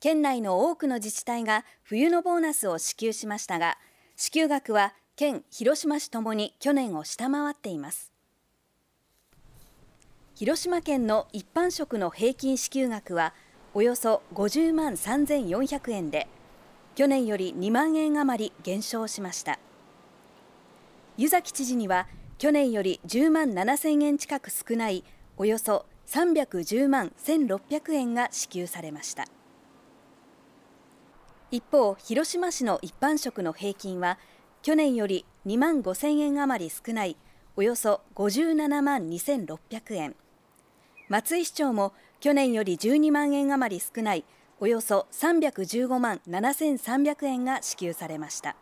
県内の多くの自治体が冬のボーナスを支給しましたが支給額は県広島市ともに去年を下回っています広島県の一般職の平均支給額はおよそ50万3400円で去年より2万円余り減少しました湯崎知事には去年より10万7000円近く少ないおよそ310万1600円が支給されました。一方、広島市の一般職の平均は、去年より2万5000円余り少ない、およそ57万2600円。松井市長も、去年より12万円余り少ない、およそ315万7300円が支給されました。